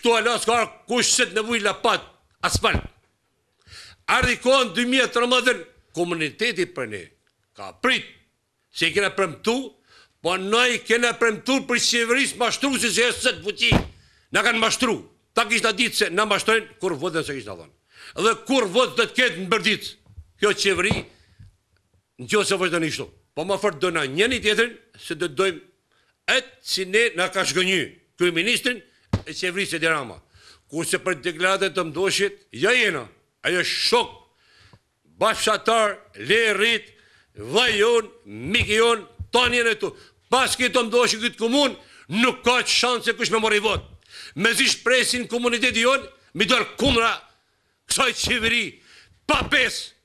këtu ala s'ka arë kush qëtë në lapat, asfalt. Ardi kohën 2013, komuniteti për ne, ka prit, se i kena premtu, po në i kena premtu për qeverisë mashtru, se se e sëtë vëti, në kanë mashtru, ta kishtë në ditë se në mashtrojnë, kur vëdhen se kishtë në dhonë. Dhe kur vëdhen dhe të ketë në bërdit, kjo qeveri, në që se vëzhtë në ishtu, po më fërdo në njën i tjetërin, se dhe dojmë, etë si ne në ka shgënyu, kërë ministrin, e qevrisë e dirama. Kurse për deklaratën të mdoshit, ja jo jena, ajo shok, bashkëshatar, le rrit, vajon, mikion, tonjen e në tu. Pas këtë të mdoshit këtë komun, nuk ka që se kësh me mori vot. Me shpresin presin komunitet i jonë, mi dorë kundra kësaj qeveri, pa pesë.